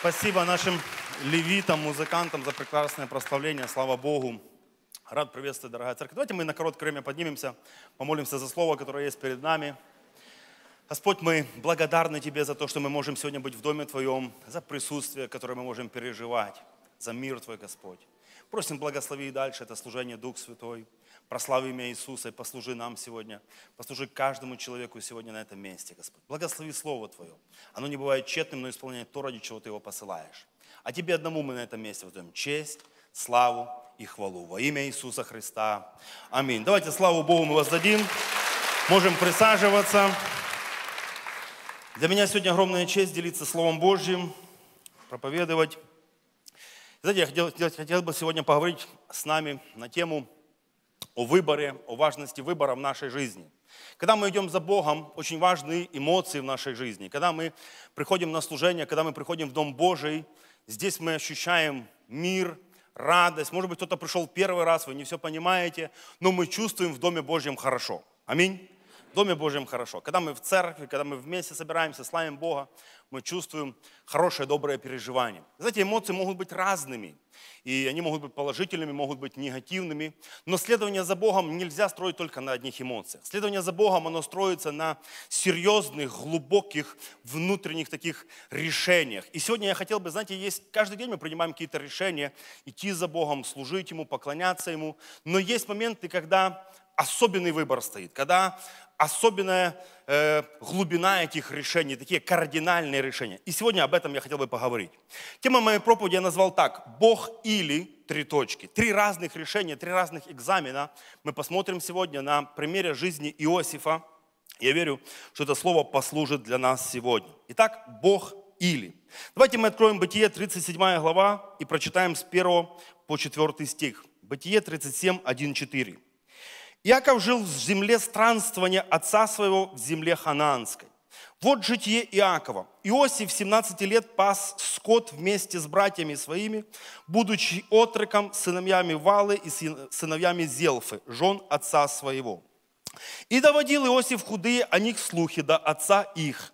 Спасибо нашим левитам, музыкантам за прекрасное прославление. Слава Богу. Рад приветствовать, дорогая церковь. Давайте мы на короткое время поднимемся, помолимся за слово, которое есть перед нами. Господь, мы благодарны Тебе за то, что мы можем сегодня быть в доме Твоем, за присутствие, которое мы можем переживать, за мир Твой, Господь. Просим, благослови и дальше это служение Дух Святой. Прослави имя Иисуса и послужи нам сегодня. Послужи каждому человеку сегодня на этом месте, Господь. Благослови Слово Твое. Оно не бывает тщетным, но исполняет то, ради чего Ты его посылаешь. А Тебе одному мы на этом месте воздаем честь, славу и хвалу. Во имя Иисуса Христа. Аминь. Давайте славу Богу мы воздадим. Можем присаживаться. Для меня сегодня огромная честь делиться Словом Божьим, проповедовать. Знаете, я хотел, хотел бы сегодня поговорить с нами на тему – о выборе, о важности выбора в нашей жизни. Когда мы идем за Богом, очень важны эмоции в нашей жизни. Когда мы приходим на служение, когда мы приходим в Дом Божий, здесь мы ощущаем мир, радость. Может быть, кто-то пришел первый раз, вы не все понимаете, но мы чувствуем в Доме Божьем хорошо. Аминь. Доме Божьем хорошо. Когда мы в церкви, когда мы вместе собираемся, славим Бога, мы чувствуем хорошее, доброе переживание. Знаете, эмоции могут быть разными, и они могут быть положительными, могут быть негативными, но следование за Богом нельзя строить только на одних эмоциях. Следование за Богом, оно строится на серьезных, глубоких, внутренних таких решениях. И сегодня я хотел бы, знаете, есть, каждый день мы принимаем какие-то решения, идти за Богом, служить Ему, поклоняться Ему, но есть моменты, когда особенный выбор стоит, когда особенная э, глубина этих решений, такие кардинальные решения. И сегодня об этом я хотел бы поговорить. Тема моей проповеди я назвал так «Бог или три точки». Три разных решения, три разных экзамена. Мы посмотрим сегодня на примере жизни Иосифа. Я верю, что это слово послужит для нас сегодня. Итак, «Бог или». Давайте мы откроем Бытие, 37 глава, и прочитаем с 1 по 4 стих. Бытие 37, 1, 4. Иаков жил в земле странствования отца своего в земле ханаанской. Вот житие Иакова. Иосиф 17 лет пас скот вместе с братьями своими, будучи отроком, сыновьями Валы и сыновьями Зелфы, жен отца своего. И доводил Иосиф худые о них слухи до отца их.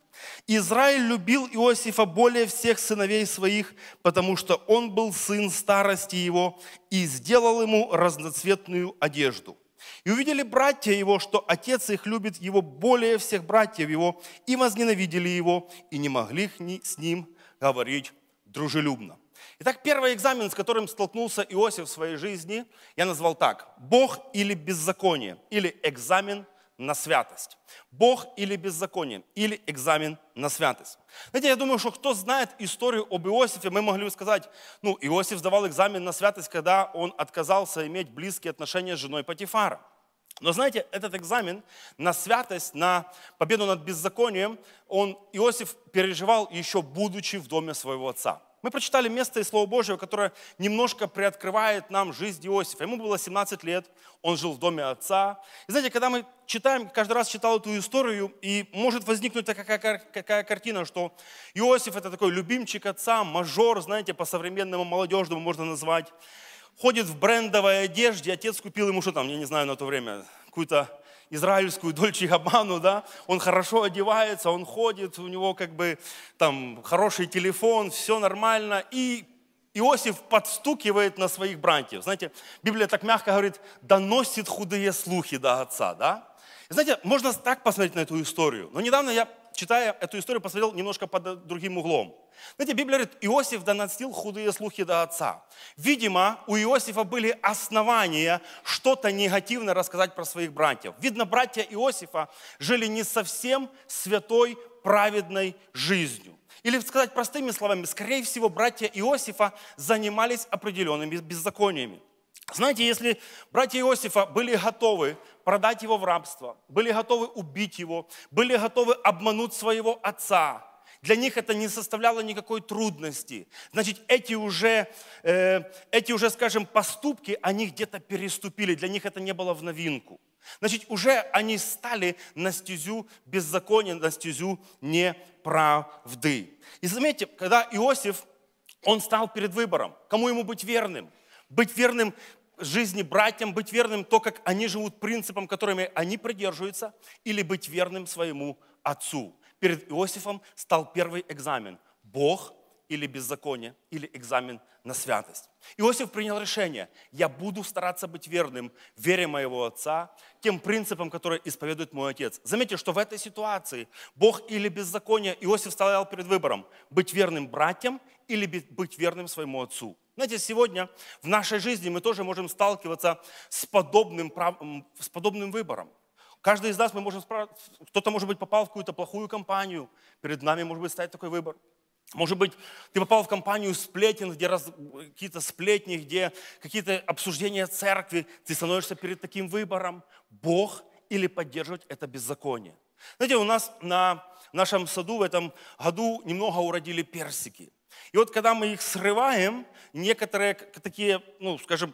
Израиль любил Иосифа более всех сыновей своих, потому что он был сын старости его и сделал ему разноцветную одежду – и увидели братья его, что отец их любит его более всех братьев его, и возненавидели его, и не могли с ним говорить дружелюбно. Итак, первый экзамен, с которым столкнулся Иосиф в своей жизни, я назвал так. Бог или беззаконие, или экзамен на святость. Бог или беззаконие, или экзамен на святость. Знаете, я думаю, что кто знает историю об Иосифе, мы могли бы сказать, ну, Иосиф сдавал экзамен на святость, когда он отказался иметь близкие отношения с женой Патифара. Но знаете, этот экзамен на святость, на победу над беззаконием, он, Иосиф переживал еще будучи в доме своего отца. Мы прочитали место из Слова Божьего, которое немножко приоткрывает нам жизнь Иосифа. Ему было 17 лет, он жил в доме отца. И знаете, когда мы читаем, каждый раз читал эту историю, и может возникнуть такая, такая картина, что Иосиф это такой любимчик отца, мажор, знаете, по современному молодежному можно назвать. Ходит в брендовой одежде, отец купил ему что там, я не знаю, на то время, какую-то израильскую Дольче Габану, да, он хорошо одевается, он ходит, у него как бы там хороший телефон, все нормально, и Иосиф подстукивает на своих братьев. Знаете, Библия так мягко говорит, доносит худые слухи до отца, да? знаете, можно так посмотреть на эту историю. Но недавно я, читая эту историю, посмотрел немножко под другим углом. Знаете, Библия говорит, Иосиф доносил худые слухи до отца. Видимо, у Иосифа были основания что-то негативно рассказать про своих братьев. Видно, братья Иосифа жили не совсем святой, праведной жизнью. Или сказать простыми словами, скорее всего, братья Иосифа занимались определенными беззакониями. Знаете, если братья Иосифа были готовы продать его в рабство, были готовы убить его, были готовы обмануть своего отца, для них это не составляло никакой трудности. Значит, эти уже, э, эти уже, скажем, поступки, они где-то переступили. Для них это не было в новинку. Значит, уже они стали на стезю беззакония, на стезю неправды. И заметьте, когда Иосиф, он стал перед выбором, кому ему быть верным? Быть верным жизни братьям, быть верным то, как они живут принципам, которыми они придерживаются, или быть верным своему отцу. Перед Иосифом стал первый экзамен. Бог или беззаконие, или экзамен на святость. Иосиф принял решение, я буду стараться быть верным вере моего отца, тем принципам, которые исповедует мой отец. Заметьте, что в этой ситуации Бог или беззаконие, Иосиф стоял перед выбором, быть верным братьям или быть верным своему отцу. Знаете, сегодня в нашей жизни мы тоже можем сталкиваться с подобным, с подобным выбором. Каждый из нас, мы можем спра... кто-то, может быть, попал в какую-то плохую компанию. Перед нами, может быть, стоит такой выбор. Может быть, ты попал в компанию сплетен, где раз... какие-то сплетни, где какие-то обсуждения церкви. Ты становишься перед таким выбором. Бог или поддерживать это беззаконие. Знаете, у нас на нашем саду в этом году немного уродили персики. И вот когда мы их срываем, некоторые такие, ну, скажем,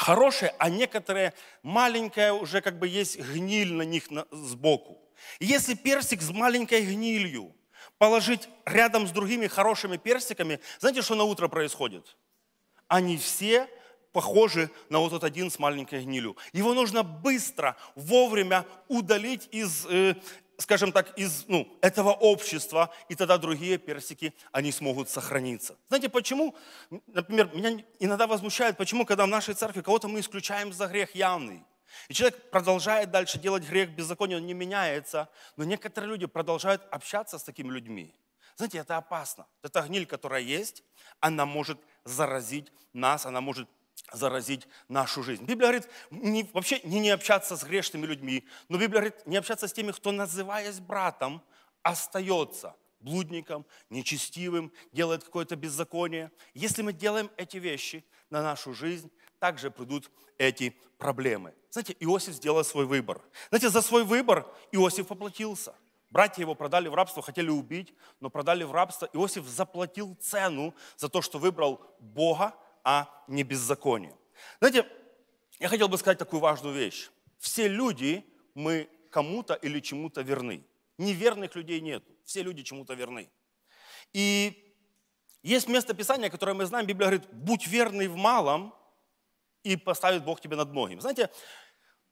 хорошие, а некоторые маленькая уже как бы есть гниль на них на, сбоку. если персик с маленькой гнилью положить рядом с другими хорошими персиками, знаете, что на утро происходит? Они все похожи на вот этот один с маленькой гнилью. Его нужно быстро, вовремя удалить из, э, скажем так, из ну, этого общества, и тогда другие персики, они смогут сохраниться. Знаете, почему, например, меня иногда возмущает, почему, когда в нашей церкви кого-то мы исключаем за грех явный, и человек продолжает дальше делать грех беззаконие он не меняется, но некоторые люди продолжают общаться с такими людьми. Знаете, это опасно. Это гниль, которая есть, она может заразить нас, она может заразить нашу жизнь. Библия говорит, не, вообще не, не общаться с грешными людьми, но Библия говорит, не общаться с теми, кто, называясь братом, остается блудником, нечестивым, делает какое-то беззаконие. Если мы делаем эти вещи на нашу жизнь, также придут эти проблемы. Знаете, Иосиф сделал свой выбор. Знаете, за свой выбор Иосиф поплатился. Братья его продали в рабство, хотели убить, но продали в рабство. Иосиф заплатил цену за то, что выбрал Бога, а не беззаконие. Знаете, я хотел бы сказать такую важную вещь. Все люди, мы кому-то или чему-то верны. Неверных людей нет. Все люди чему-то верны. И есть место Писания, которое мы знаем, Библия говорит, будь верный в малом, и поставит Бог тебе над многим. Знаете,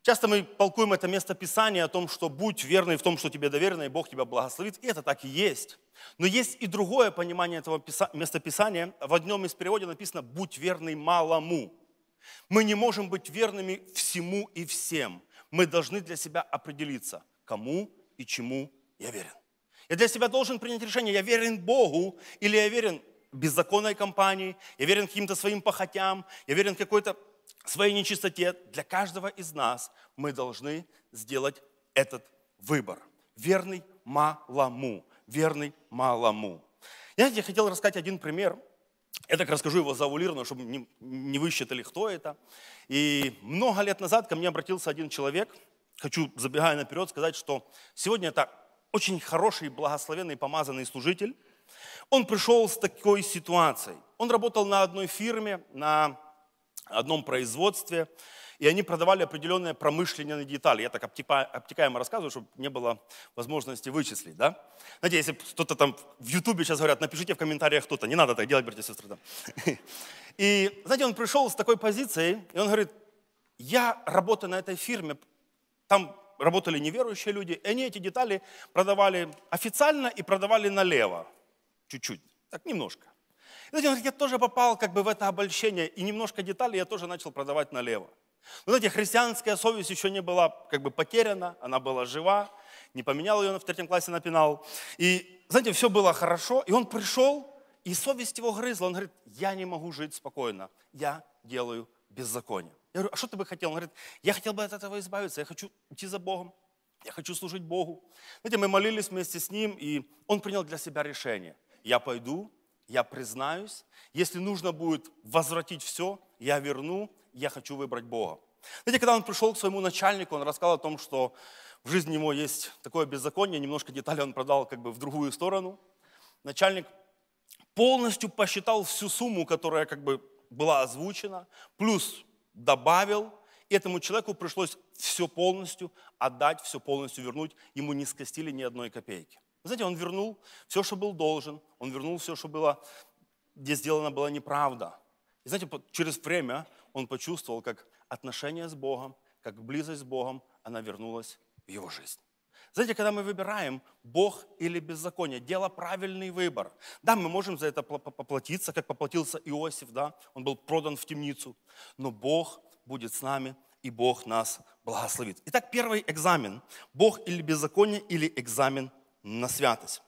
Часто мы полкуем это место Писания о том, что будь верный в том, что тебе доверено, и Бог тебя благословит. И это так и есть. Но есть и другое понимание этого места Писания. В одном из переводов написано «будь верный малому». Мы не можем быть верными всему и всем. Мы должны для себя определиться, кому и чему я верен. Я для себя должен принять решение, я верен Богу или я верен беззаконной компании, я верен каким-то своим похотям, я верен какой-то своей нечистоте, для каждого из нас мы должны сделать этот выбор. Верный малому, верный малому. Я, я хотел рассказать один пример. Я так расскажу его заулированно, чтобы не, не высчитали, кто это. И много лет назад ко мне обратился один человек. Хочу, забегая наперед, сказать, что сегодня это очень хороший, благословенный, помазанный служитель. Он пришел с такой ситуацией. Он работал на одной фирме, на одном производстве, и они продавали определенные промышленные детали. Я так обтекаемо рассказываю, чтобы не было возможности вычислить. Да? Знаете, если кто-то там в Ютубе сейчас говорят, напишите в комментариях кто-то, не надо так делать, братья и сестры. Там. И, знаете, он пришел с такой позицией, и он говорит, я работаю на этой фирме, там работали неверующие люди, и они эти детали продавали официально и продавали налево, чуть-чуть, так немножко. И знаете, я тоже попал как бы в это обольщение, и немножко деталей я тоже начал продавать налево. Но знаете, христианская совесть еще не была как бы потеряна, она была жива, не поменял ее в третьем классе на пенал. И, знаете, все было хорошо, и он пришел, и совесть его грызла. Он говорит, я не могу жить спокойно, я делаю беззаконие. Я говорю, а что ты бы хотел? Он говорит, я хотел бы от этого избавиться, я хочу идти за Богом, я хочу служить Богу. Знаете, мы молились вместе с ним, и он принял для себя решение. Я пойду я признаюсь. Если нужно будет возвратить все, я верну, я хочу выбрать Бога. Знаете, когда он пришел к своему начальнику, он рассказал о том, что в жизни его есть такое беззаконие, немножко детали он продал как бы в другую сторону. Начальник полностью посчитал всю сумму, которая как бы была озвучена, плюс добавил, и этому человеку пришлось все полностью отдать, все полностью вернуть, ему не скостили ни одной копейки. Вы знаете, он вернул все, что был должен, он вернул все, что было, где сделана была неправда. И знаете, через время он почувствовал, как отношения с Богом, как близость с Богом, она вернулась в его жизнь. Знаете, когда мы выбираем Бог или беззаконие, дело правильный выбор. Да, мы можем за это поплатиться, как поплатился Иосиф, да, он был продан в темницу, но Бог будет с нами, и Бог нас благословит. Итак, первый экзамен. Бог или беззаконие, или экзамен на святость.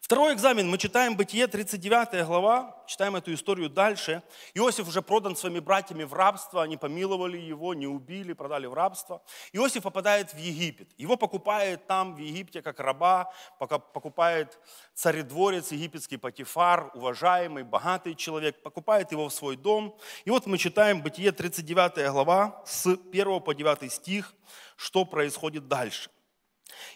Второй экзамен, мы читаем Бытие, 39 глава, читаем эту историю дальше. Иосиф уже продан своими братьями в рабство, они помиловали его, не убили, продали в рабство. Иосиф попадает в Египет. Его покупает там, в Египте, как раба, пока покупает царедворец, египетский Патифар, уважаемый, богатый человек, покупает его в свой дом. И вот мы читаем Бытие, 39 глава, с 1 по 9 стих, что происходит дальше.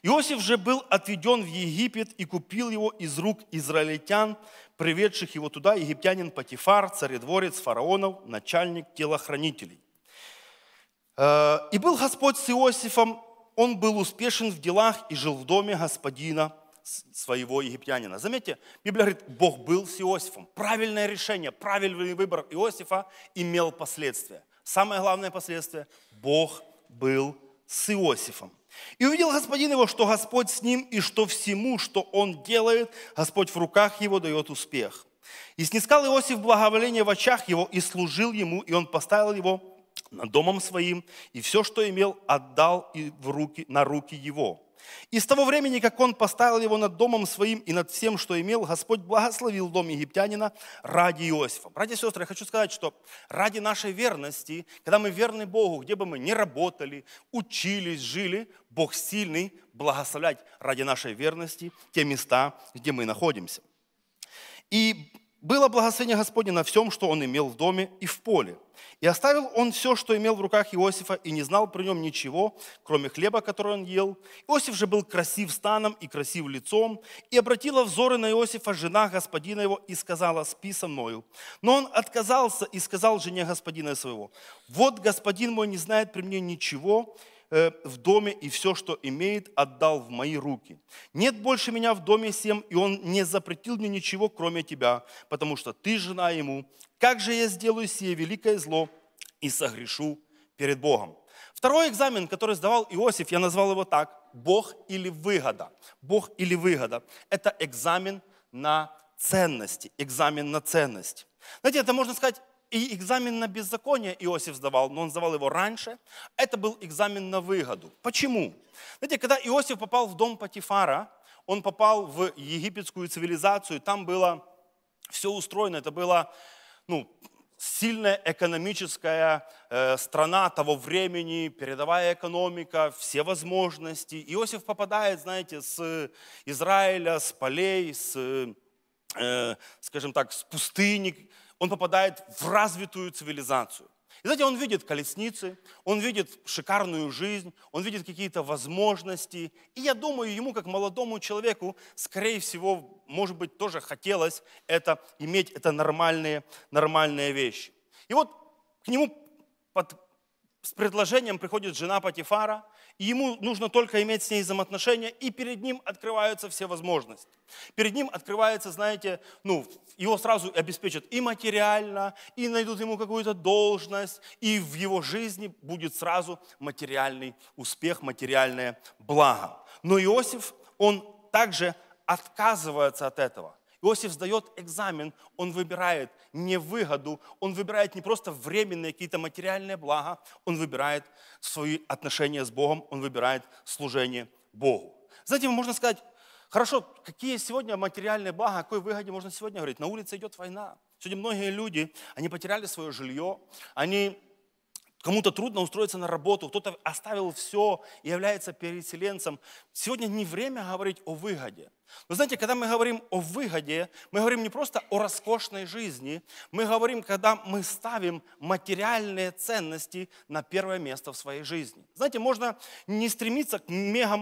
Иосиф же был отведен в Египет и купил его из рук израильтян, приведших его туда египтянин Патифар, царедворец фараонов, начальник телохранителей. Э, и был Господь с Иосифом, он был успешен в делах и жил в доме господина своего египтянина. Заметьте, Библия говорит, Бог был с Иосифом. Правильное решение, правильный выбор Иосифа имел последствия. Самое главное последствие – Бог был с Иосифом. И увидел господин его, что Господь с ним, и что всему, что он делает, Господь в руках его дает успех. И снискал Иосиф благоволение в очах его, и служил ему, и он поставил его над домом своим, и все, что имел, отдал и в руки, на руки его. И с того времени, как он поставил его над домом своим и над всем, что имел, Господь благословил дом египтянина ради Иосифа. Братья и сестры, я хочу сказать, что ради нашей верности, когда мы верны Богу, где бы мы ни работали, учились, жили, Бог сильный благословлять ради нашей верности те места, где мы находимся. И было благословение Господне на всем, что он имел в доме и в поле. И оставил он все, что имел в руках Иосифа, и не знал при нем ничего, кроме хлеба, который он ел. Иосиф же был красив станом и красив лицом, и обратила взоры на Иосифа жена господина его и сказала, спи со мною. Но он отказался и сказал жене господина своего, вот господин мой не знает при мне ничего, Э, в доме, и все, что имеет, отдал в мои руки. Нет больше меня в доме всем, и он не запретил мне ничего, кроме тебя, потому что ты жена ему. Как же я сделаю сие великое зло и согрешу перед Богом? Второй экзамен, который сдавал Иосиф, я назвал его так, Бог или выгода. Бог или выгода. Это экзамен на ценности, экзамен на ценность. Знаете, это можно сказать и экзамен на беззаконие Иосиф сдавал, но он сдавал его раньше. Это был экзамен на выгоду. Почему? Знаете, когда Иосиф попал в дом Патифара, он попал в египетскую цивилизацию, там было все устроено, это было ну, сильная экономическая э, страна того времени, передовая экономика, все возможности. Иосиф попадает, знаете, с Израиля, с полей, с, э, скажем так, с пустыни он попадает в развитую цивилизацию. И знаете, он видит колесницы, он видит шикарную жизнь, он видит какие-то возможности. И я думаю, ему, как молодому человеку, скорее всего, может быть, тоже хотелось это иметь, это нормальные, нормальные вещи. И вот к нему под, с предложением приходит жена Патифара, и ему нужно только иметь с ней взаимоотношения, и перед ним открываются все возможности. Перед ним открывается, знаете, ну, его сразу обеспечат и материально, и найдут ему какую-то должность, и в его жизни будет сразу материальный успех, материальное благо. Но Иосиф, он также отказывается от этого. Иосиф сдает экзамен, он выбирает не выгоду, он выбирает не просто временные какие-то материальные блага, он выбирает свои отношения с Богом, он выбирает служение Богу. Знаете, можно сказать, хорошо, какие сегодня материальные блага, о какой выгоде можно сегодня говорить? На улице идет война. Сегодня многие люди, они потеряли свое жилье, они Кому-то трудно устроиться на работу, кто-то оставил все и является переселенцем. Сегодня не время говорить о выгоде. Но знаете, когда мы говорим о выгоде, мы говорим не просто о роскошной жизни, мы говорим, когда мы ставим материальные ценности на первое место в своей жизни. Знаете, можно не стремиться к мега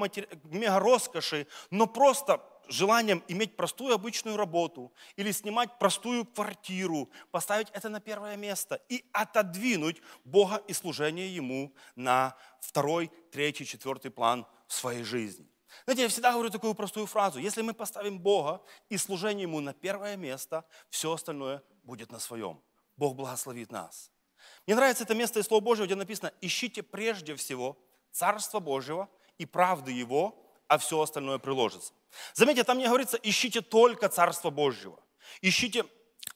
роскоши, но просто желанием иметь простую обычную работу или снимать простую квартиру, поставить это на первое место и отодвинуть Бога и служение Ему на второй, третий, четвертый план в своей жизни. Знаете, я всегда говорю такую простую фразу. Если мы поставим Бога и служение Ему на первое место, все остальное будет на своем. Бог благословит нас. Мне нравится это место из Слова Божьего, где написано «Ищите прежде всего Царство Божьего и правды Его, а все остальное приложится. Заметьте, там не говорится, ищите только Царство Божьего. Ищите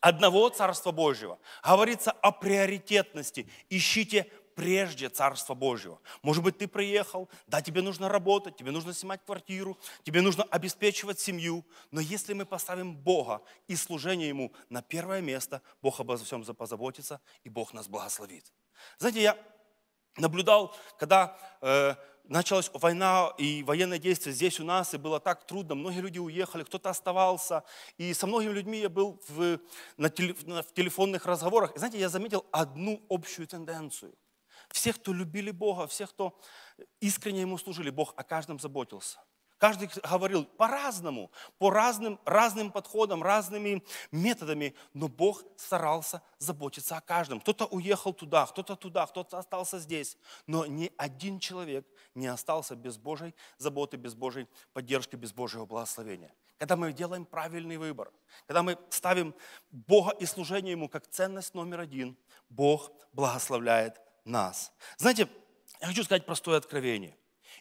одного Царства Божьего. Говорится о приоритетности. Ищите прежде Царство Божьего. Может быть, ты приехал, да, тебе нужно работать, тебе нужно снимать квартиру, тебе нужно обеспечивать семью, но если мы поставим Бога и служение Ему на первое место, Бог обо всем позаботится, и Бог нас благословит. Знаете, я наблюдал, когда э, началась война и военные действия здесь у нас, и было так трудно, многие люди уехали, кто-то оставался. И со многими людьми я был в, на теле, в телефонных разговорах. И знаете, я заметил одну общую тенденцию. Всех, кто любили Бога, всех, кто искренне Ему служили, Бог о каждом заботился. Каждый говорил по-разному, по разным, разным подходам, разными методами, но Бог старался заботиться о каждом. Кто-то уехал туда, кто-то туда, кто-то остался здесь, но ни один человек не остался без Божьей заботы, без Божьей поддержки, без Божьего благословения. Когда мы делаем правильный выбор, когда мы ставим Бога и служение Ему как ценность номер один, Бог благословляет нас. Знаете, я хочу сказать простое откровение.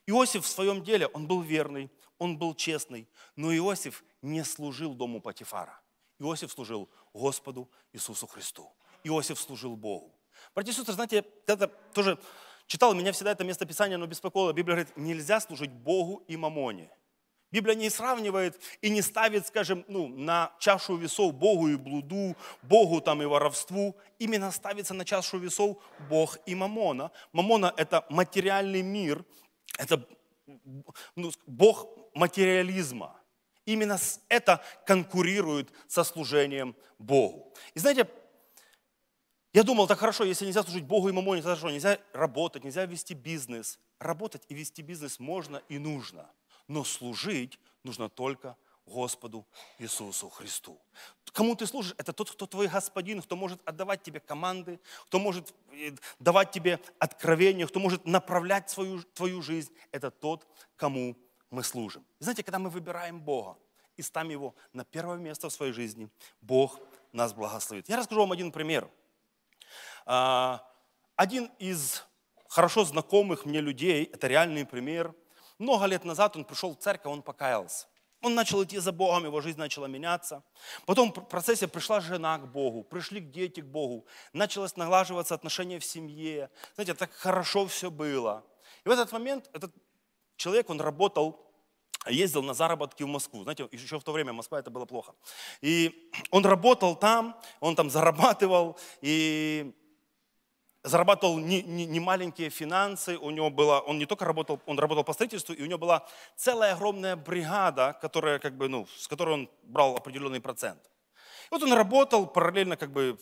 Иосиф в своем деле, он был верный, он был честный, но Иосиф не служил дому Патифара. Иосиф служил Господу Иисусу Христу. Иосиф служил Богу. Братья и сестры, знаете, это тоже читал, меня всегда это местописание, но беспокоило. Библия говорит, нельзя служить Богу и мамоне. Библия не сравнивает и не ставит, скажем, ну, на чашу весов Богу и блуду, Богу там и воровству. Именно ставится на чашу весов Бог и Мамона. Мамона – это материальный мир, это ну, бог материализма. Именно это конкурирует со служением Богу. И знаете, я думал, так хорошо, если нельзя служить Богу и мамоне, хорошо, нельзя работать, нельзя вести бизнес. Работать и вести бизнес можно и нужно, но служить нужно только Господу Иисусу Христу. Кому ты служишь? Это тот, кто твой господин, кто может отдавать тебе команды, кто может э, давать тебе откровения, кто может направлять свою, твою жизнь. Это тот, кому мы служим. Знаете, когда мы выбираем Бога и ставим Его на первое место в своей жизни, Бог нас благословит. Я расскажу вам один пример. А, один из хорошо знакомых мне людей, это реальный пример, много лет назад он пришел в церковь, он покаялся. Он начал идти за Богом, его жизнь начала меняться. Потом в процессе пришла жена к Богу, пришли дети к Богу, началось налаживаться отношения в семье. Знаете, так хорошо все было. И в этот момент этот человек, он работал, ездил на заработки в Москву. Знаете, еще в то время Москва это было плохо. И он работал там, он там зарабатывал, и зарабатывал не, не, не маленькие финансы, у него было, он не только работал, он работал по строительству, и у него была целая огромная бригада, которая, как бы, ну, с которой он брал определенный процент. И вот он работал, параллельно как бы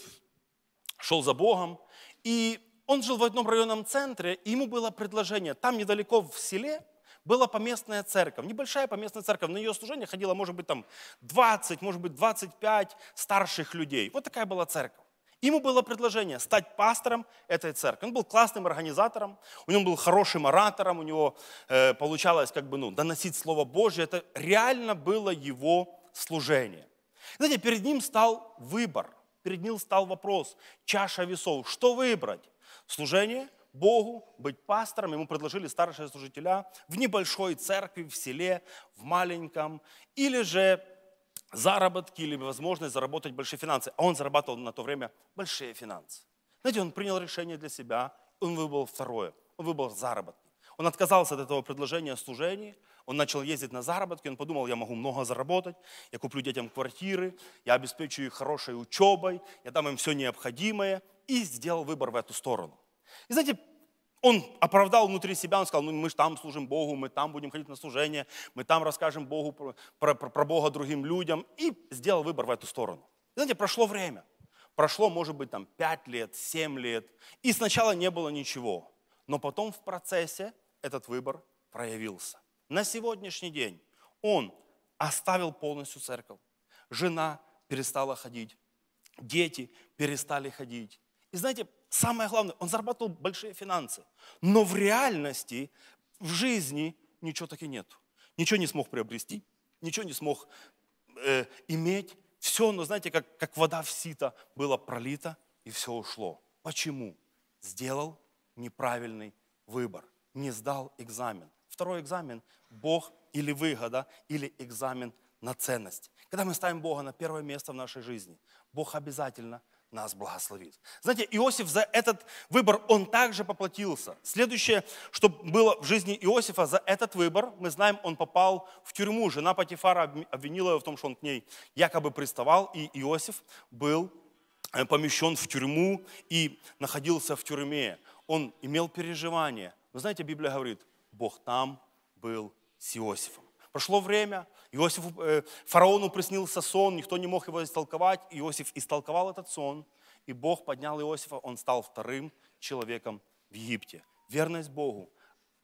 шел за Богом, и он жил в одном районном центре, и ему было предложение, там недалеко в селе была поместная церковь, небольшая поместная церковь, на ее служение ходило, может быть, там 20, может быть, 25 старших людей. Вот такая была церковь. Ему было предложение стать пастором этой церкви. Он был классным организатором, у него был хорошим оратором, у него э, получалось как бы ну, доносить Слово Божье. Это реально было его служение. Знаете, перед ним стал выбор, перед ним стал вопрос, чаша весов, что выбрать? Служение – Богу, быть пастором. Ему предложили старшие служителя в небольшой церкви, в селе, в маленьком. Или же заработки или возможность заработать большие финансы. А он зарабатывал на то время большие финансы. Знаете, он принял решение для себя, он выбрал второе, он выбрал заработки. Он отказался от этого предложения служений. он начал ездить на заработки, он подумал, я могу много заработать, я куплю детям квартиры, я обеспечу их хорошей учебой, я дам им все необходимое, и сделал выбор в эту сторону. И знаете, он оправдал внутри себя, он сказал, ну мы же там служим Богу, мы там будем ходить на служение, мы там расскажем Богу про, про, про Бога другим людям. И сделал выбор в эту сторону. Знаете, прошло время. Прошло, может быть, там 5 лет, 7 лет. И сначала не было ничего. Но потом в процессе этот выбор проявился. На сегодняшний день он оставил полностью церковь. Жена перестала ходить. Дети перестали ходить. И знаете, самое главное, он зарабатывал большие финансы. Но в реальности, в жизни ничего таки нет. Ничего не смог приобрести, ничего не смог э, иметь. Все, но знаете, как, как вода в сито было пролито, и все ушло. Почему? Сделал неправильный выбор, не сдал экзамен. Второй экзамен – Бог или выгода, или экзамен на ценность. Когда мы ставим Бога на первое место в нашей жизни, Бог обязательно – нас благословит. Знаете, Иосиф за этот выбор, он также поплатился. Следующее, что было в жизни Иосифа, за этот выбор, мы знаем, он попал в тюрьму. Жена Патифара обвинила его в том, что он к ней якобы приставал, и Иосиф был э, помещен в тюрьму и находился в тюрьме. Он имел переживания. Вы знаете, Библия говорит, Бог там был с Иосифом. Прошло время, Иосиф, э, фараону приснился сон, никто не мог его истолковать. Иосиф истолковал этот сон, и Бог поднял Иосифа, он стал вторым человеком в Египте. Верность Богу,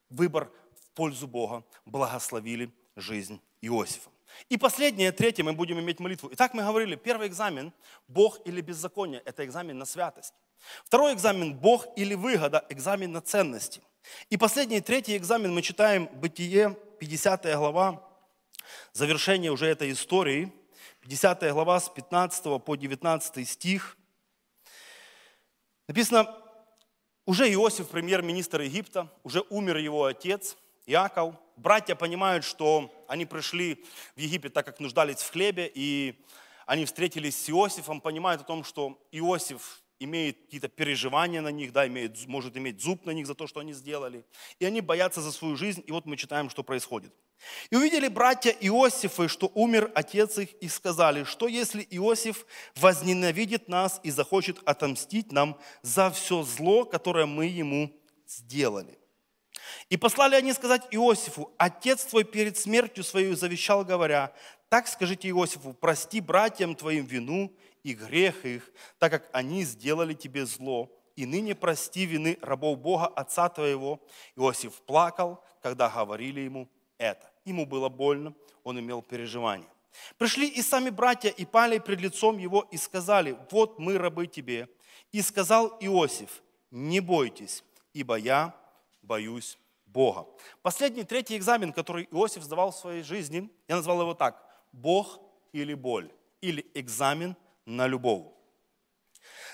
выбор в пользу Бога благословили жизнь Иосифа. И последнее, третье, мы будем иметь молитву. Итак, мы говорили, первый экзамен – Бог или беззаконие, это экзамен на святость. Второй экзамен – Бог или выгода, экзамен на ценности. И последний, третий экзамен мы читаем Бытие 50 глава, завершение уже этой истории, 50 глава с 15 по 19 стих. Написано, уже Иосиф, премьер-министр Египта, уже умер его отец Иаков. Братья понимают, что они пришли в Египет, так как нуждались в хлебе, и они встретились с Иосифом, понимают о том, что Иосиф имеет какие-то переживания на них, да, имеет, может иметь зуб на них за то, что они сделали. И они боятся за свою жизнь, и вот мы читаем, что происходит. «И увидели братья Иосифы, что умер отец их, и сказали, что если Иосиф возненавидит нас и захочет отомстить нам за все зло, которое мы ему сделали». И послали они сказать Иосифу, «Отец твой перед смертью свою завещал, говоря, так скажите Иосифу, прости братьям твоим вину и грех их, так как они сделали тебе зло. И ныне прости вины рабов Бога, отца твоего». Иосиф плакал, когда говорили ему это. Ему было больно, он имел переживания. Пришли и сами братья, и пали пред лицом его, и сказали, «Вот мы рабы тебе». И сказал Иосиф, «Не бойтесь, ибо я боюсь Бога». Последний, третий экзамен, который Иосиф сдавал в своей жизни, я назвал его так, «Бог или боль?» или «Экзамен на любого.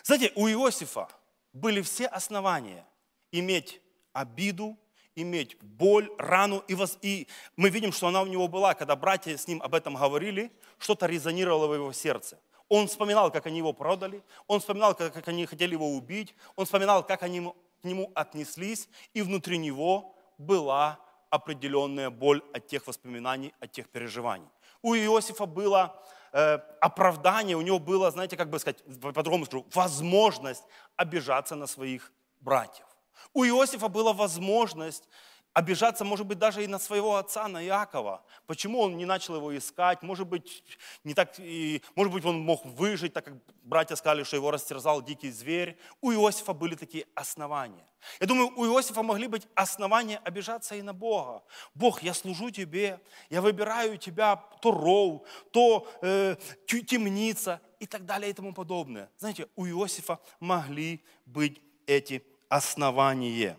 Знаете, у Иосифа были все основания иметь обиду, иметь боль, рану. И, воз... и мы видим, что она у него была, когда братья с ним об этом говорили, что-то резонировало в его сердце. Он вспоминал, как они его продали, он вспоминал, как они хотели его убить, он вспоминал, как они к нему отнеслись, и внутри него была определенная боль от тех воспоминаний, от тех переживаний. У Иосифа было э, оправдание, у него было, знаете, как бы сказать, по-другому скажу, возможность обижаться на своих братьев. У Иосифа была возможность обижаться, может быть, даже и на своего отца, на Иакова. Почему он не начал его искать? Может быть, не так, и, может быть, он мог выжить, так как братья сказали, что его растерзал дикий зверь. У Иосифа были такие основания. Я думаю, у Иосифа могли быть основания обижаться и на Бога. Бог, я служу тебе, я выбираю тебя, то ров, то э, темница и так далее и тому подобное. Знаете, у Иосифа могли быть эти основания.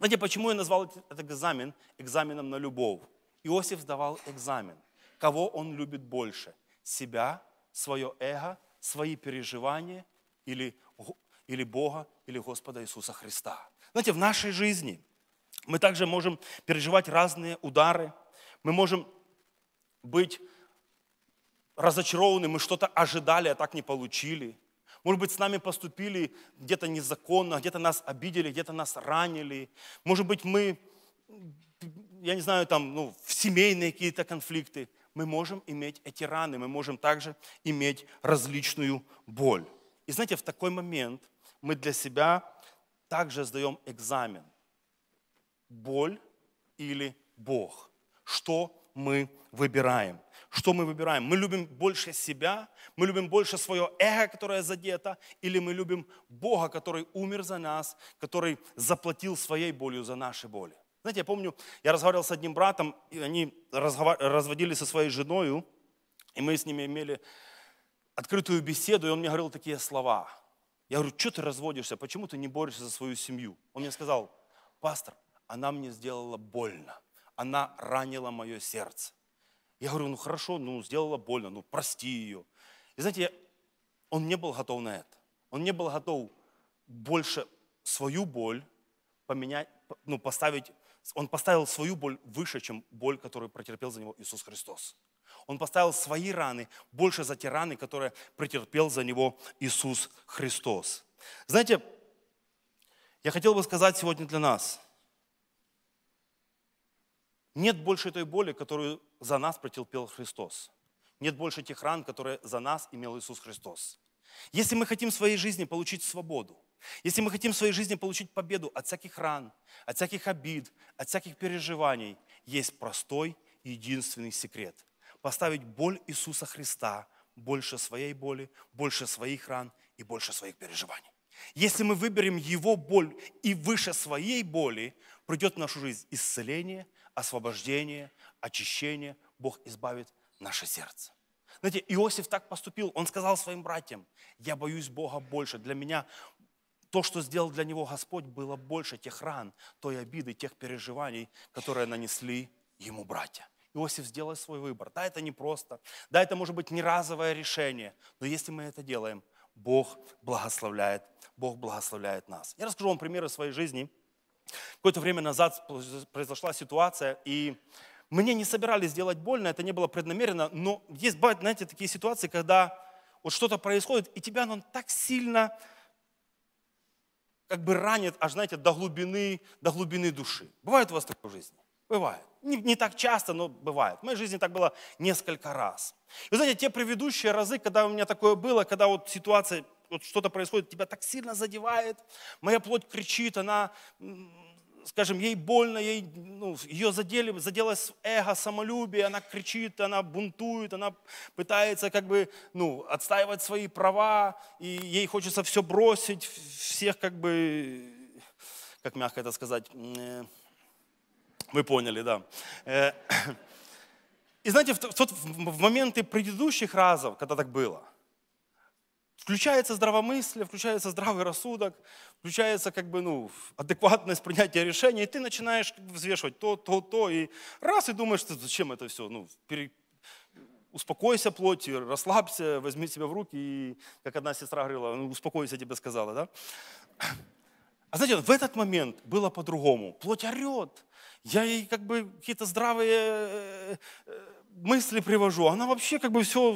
Знаете, почему я назвал этот экзамен экзаменом на любовь? Иосиф сдавал экзамен. Кого он любит больше? Себя, свое эго, свои переживания или, или Бога, или Господа Иисуса Христа? Знаете, в нашей жизни мы также можем переживать разные удары, мы можем быть разочарованы, мы что-то ожидали, а так не получили – может быть, с нами поступили где-то незаконно, где-то нас обидели, где-то нас ранили. Может быть, мы, я не знаю, там, ну, семейные какие-то конфликты. Мы можем иметь эти раны, мы можем также иметь различную боль. И знаете, в такой момент мы для себя также сдаем экзамен. Боль или Бог? Что мы выбираем? что мы выбираем? Мы любим больше себя, мы любим больше свое эго, которое задето, или мы любим Бога, который умер за нас, который заплатил своей болью за наши боли. Знаете, я помню, я разговаривал с одним братом, и они разводили со своей женой, и мы с ними имели открытую беседу, и он мне говорил такие слова. Я говорю, что ты разводишься, почему ты не борешься за свою семью? Он мне сказал, пастор, она мне сделала больно, она ранила мое сердце. Я говорю, ну хорошо, ну сделала больно, ну прости ее. И знаете, он не был готов на это. Он не был готов больше свою боль поменять, ну поставить, он поставил свою боль выше, чем боль, которую претерпел за него Иисус Христос. Он поставил свои раны больше за те раны, которые претерпел за него Иисус Христос. Знаете, я хотел бы сказать сегодня для нас, нет больше той боли, которую за нас претерпел Христос. Нет больше тех ран, которые за нас имел Иисус Христос. Если мы хотим в своей жизни получить свободу, если мы хотим в своей жизни получить победу от всяких ран, от всяких обид, от всяких переживаний, есть простой единственный секрет. Поставить боль Иисуса Христа больше своей боли, больше своих ран и больше своих переживаний. Если мы выберем Его боль и выше своей боли, придет в нашу жизнь исцеление, освобождение, очищение, Бог избавит наше сердце. Знаете, Иосиф так поступил, он сказал своим братьям, я боюсь Бога больше, для меня то, что сделал для него Господь, было больше тех ран, той обиды, тех переживаний, которые нанесли ему братья. Иосиф сделал свой выбор. Да, это непросто, да, это может быть не разовое решение, но если мы это делаем, Бог благословляет, Бог благословляет нас. Я расскажу вам примеры своей жизни. Какое-то время назад произошла ситуация, и мне не собирались делать больно, это не было преднамеренно, но есть, знаете, такие ситуации, когда вот что-то происходит, и тебя оно так сильно как бы ранит, аж, знаете, до глубины, до глубины души. Бывает у вас такое в жизни? Бывает. Не, не так часто, но бывает. В моей жизни так было несколько раз. И знаете, те предыдущие разы, когда у меня такое было, когда вот ситуация, вот что-то происходит, тебя так сильно задевает, моя плоть кричит, она скажем, ей больно, ей, ну, ее задели, заделось эго, самолюбие, она кричит, она бунтует, она пытается как бы, ну, отстаивать свои права, и ей хочется все бросить, всех как бы, как мягко это сказать, э, вы поняли, да. Э, и знаете, в, в, в моменты предыдущих разов, когда так было, включается здравомыслие, включается здравый рассудок, включается как бы, ну, адекватность принятия решений, и ты начинаешь как бы, взвешивать то, то, то, и раз, и думаешь, ты, зачем это все, ну, пере... успокойся плоти, расслабься, возьми себя в руки, и, как одна сестра говорила, ну, успокойся, тебе сказала, да? А знаете, в этот момент было по-другому. Плоть орет. Я ей как бы какие-то здравые э, э, мысли привожу. Она вообще как бы все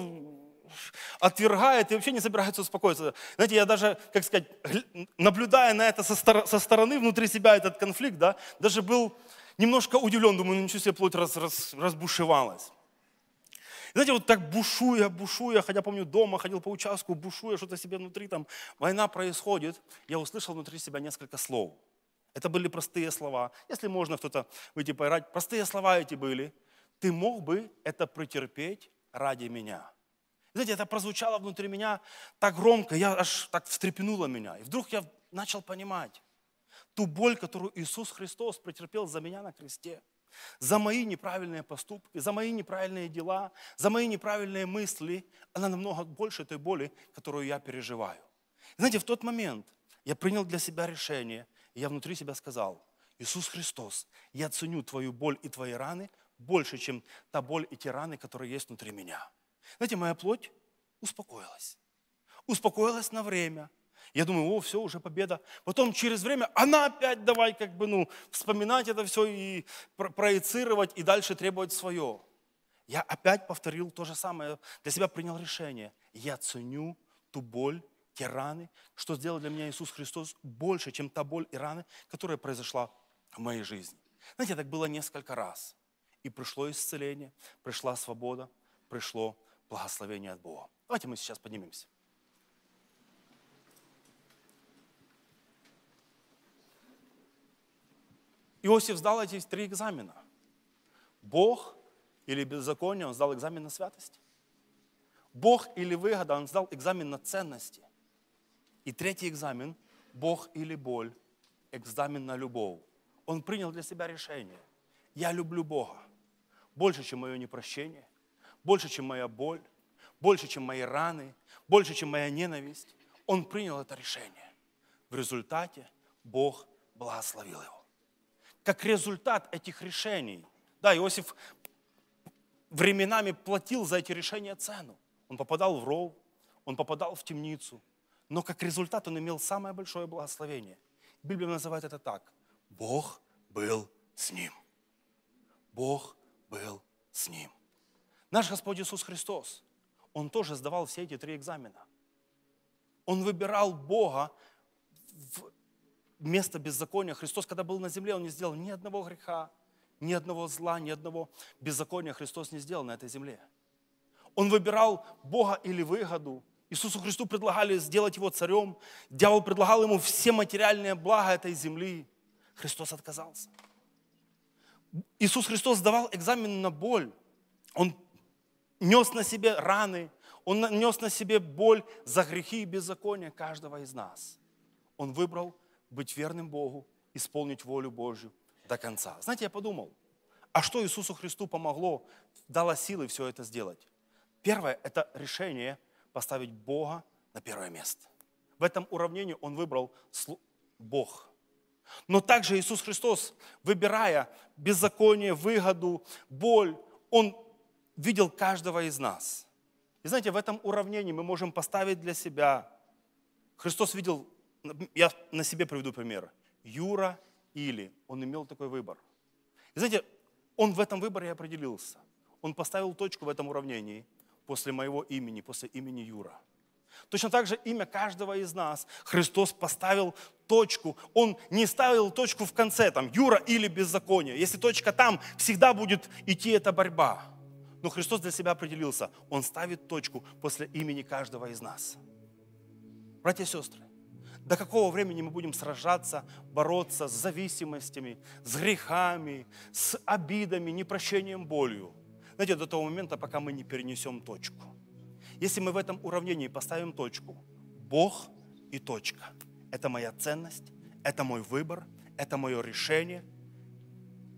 отвергает и вообще не собирается успокоиться. Знаете, я даже, как сказать, наблюдая на это со, стор- со стороны, внутри себя этот конфликт, да, даже был немножко удивлен, думаю, ну, ничего себе, плоть раз, раз, разбушевалась. Знаете, вот так бушуя, бушуя, хотя помню дома, ходил по участку, бушуя, что-то себе внутри там, война происходит, я услышал внутри себя несколько слов. Это были простые слова. Если можно кто-то выйти поиграть, простые слова эти были. Ты мог бы это претерпеть ради меня. Знаете, это прозвучало внутри меня так громко, я аж так встрепенуло меня. И вдруг я начал понимать ту боль, которую Иисус Христос претерпел за меня на кресте, за мои неправильные поступки, за мои неправильные дела, за мои неправильные мысли, она намного больше той боли, которую я переживаю. знаете, в тот момент я принял для себя решение, и я внутри себя сказал, Иисус Христос, я ценю твою боль и твои раны больше, чем та боль и те раны, которые есть внутри меня. Знаете, моя плоть успокоилась. Успокоилась на время. Я думаю, о, все, уже победа. Потом через время она опять давай как бы, ну, вспоминать это все и проецировать, и дальше требовать свое. Я опять повторил то же самое, для себя принял решение. Я ценю ту боль, те раны, что сделал для меня Иисус Христос больше, чем та боль и раны, которая произошла в моей жизни. Знаете, так было несколько раз. И пришло исцеление, пришла свобода, пришло благословение от Бога. Давайте мы сейчас поднимемся. Иосиф сдал эти три экзамена. Бог или беззаконие, он сдал экзамен на святость. Бог или выгода, он сдал экзамен на ценности. И третий экзамен, Бог или боль, экзамен на любовь. Он принял для себя решение. Я люблю Бога больше, чем мое непрощение, больше, чем моя боль, больше, чем мои раны, больше, чем моя ненависть. Он принял это решение. В результате Бог благословил его. Как результат этих решений, да, Иосиф временами платил за эти решения цену. Он попадал в ров, он попадал в темницу, но как результат он имел самое большое благословение. Библия называет это так. Бог был с ним. Бог был с ним. Наш Господь Иисус Христос, Он тоже сдавал все эти три экзамена. Он выбирал Бога вместо беззакония. Христос, когда был на земле, Он не сделал ни одного греха, ни одного зла, ни одного беззакония Христос не сделал на этой земле. Он выбирал Бога или выгоду. Иисусу Христу предлагали сделать его царем. Дьявол предлагал ему все материальные блага этой земли. Христос отказался. Иисус Христос сдавал экзамен на боль. Он нес на себе раны, он нес на себе боль за грехи и беззаконие каждого из нас. Он выбрал быть верным Богу, исполнить волю Божью до конца. Знаете, я подумал, а что Иисусу Христу помогло, дало силы все это сделать? Первое – это решение поставить Бога на первое место. В этом уравнении он выбрал Бог. Но также Иисус Христос, выбирая беззаконие, выгоду, боль, он видел каждого из нас. И знаете, в этом уравнении мы можем поставить для себя. Христос видел, я на себе приведу пример, Юра или он имел такой выбор. И знаете, он в этом выборе определился. Он поставил точку в этом уравнении после моего имени, после имени Юра. Точно так же имя каждого из нас Христос поставил точку. Он не ставил точку в конце, там, Юра или беззаконие. Если точка там, всегда будет идти эта борьба. Но Христос для себя определился. Он ставит точку после имени каждого из нас. Братья и сестры, до какого времени мы будем сражаться, бороться с зависимостями, с грехами, с обидами, непрощением, болью? Знаете, до того момента, пока мы не перенесем точку. Если мы в этом уравнении поставим точку, Бог и точка. Это моя ценность, это мой выбор, это мое решение.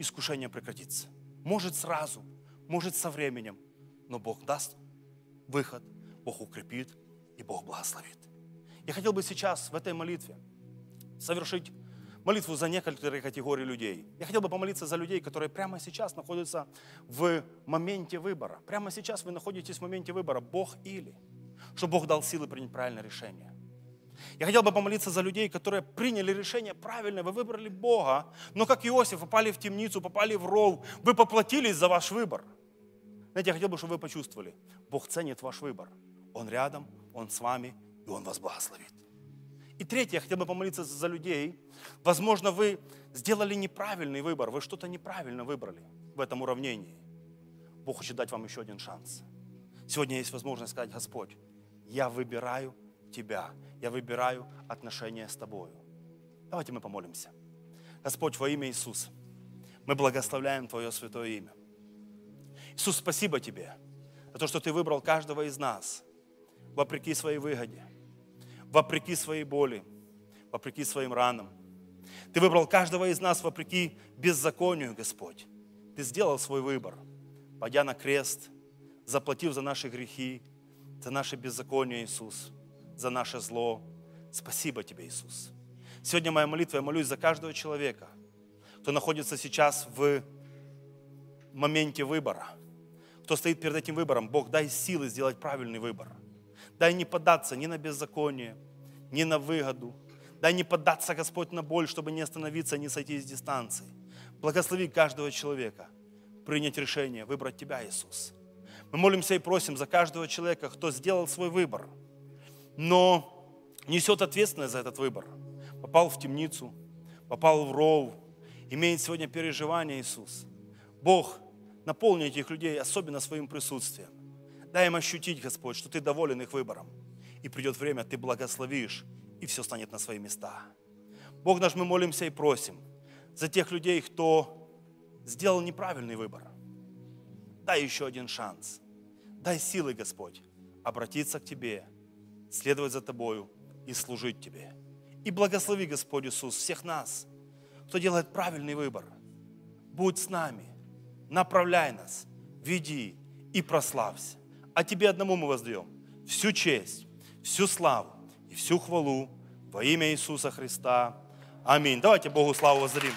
Искушение прекратится. Может сразу, может, со временем, но Бог даст выход, Бог укрепит и Бог благословит. Я хотел бы сейчас в этой молитве совершить молитву за некоторые категории людей. Я хотел бы помолиться за людей, которые прямо сейчас находятся в моменте выбора. Прямо сейчас вы находитесь в моменте выбора, Бог или. Чтобы Бог дал силы принять правильное решение. Я хотел бы помолиться за людей, которые приняли решение правильное, вы выбрали Бога, но как Иосиф, попали в темницу, попали в ров, вы поплатились за ваш выбор. Знаете, я хотел бы, чтобы вы почувствовали, Бог ценит ваш выбор. Он рядом, Он с вами, и Он вас благословит. И третье, я хотел бы помолиться за людей. Возможно, вы сделали неправильный выбор, вы что-то неправильно выбрали в этом уравнении. Бог хочет дать вам еще один шанс. Сегодня есть возможность сказать, Господь, я выбираю Тебя. Я выбираю отношения с Тобою. Давайте мы помолимся. Господь, во имя Иисуса, мы благословляем Твое святое имя. Иисус, спасибо Тебе за то, что Ты выбрал каждого из нас, вопреки своей выгоде, вопреки своей боли, вопреки своим ранам. Ты выбрал каждого из нас вопреки беззаконию, Господь. Ты сделал свой выбор, пойдя на крест, заплатив за наши грехи, за наши беззаконие, Иисус за наше зло. Спасибо тебе, Иисус. Сегодня моя молитва, я молюсь за каждого человека, кто находится сейчас в моменте выбора, кто стоит перед этим выбором. Бог, дай силы сделать правильный выбор. Дай не поддаться ни на беззаконие, ни на выгоду. Дай не поддаться, Господь, на боль, чтобы не остановиться, не сойти с дистанции. Благослови каждого человека принять решение, выбрать Тебя, Иисус. Мы молимся и просим за каждого человека, кто сделал свой выбор – но несет ответственность за этот выбор. Попал в темницу, попал в ров, имеет сегодня переживание Иисус. Бог, наполни этих людей особенно своим присутствием. Дай им ощутить, Господь, что ты доволен их выбором. И придет время, ты благословишь, и все станет на свои места. Бог наш, мы молимся и просим за тех людей, кто сделал неправильный выбор. Дай еще один шанс. Дай силы, Господь, обратиться к Тебе – следовать за Тобою и служить Тебе. И благослови, Господь Иисус, всех нас, кто делает правильный выбор. Будь с нами, направляй нас, веди и прославься. А Тебе одному мы воздаем всю честь, всю славу и всю хвалу во имя Иисуса Христа. Аминь. Давайте Богу славу воздадим.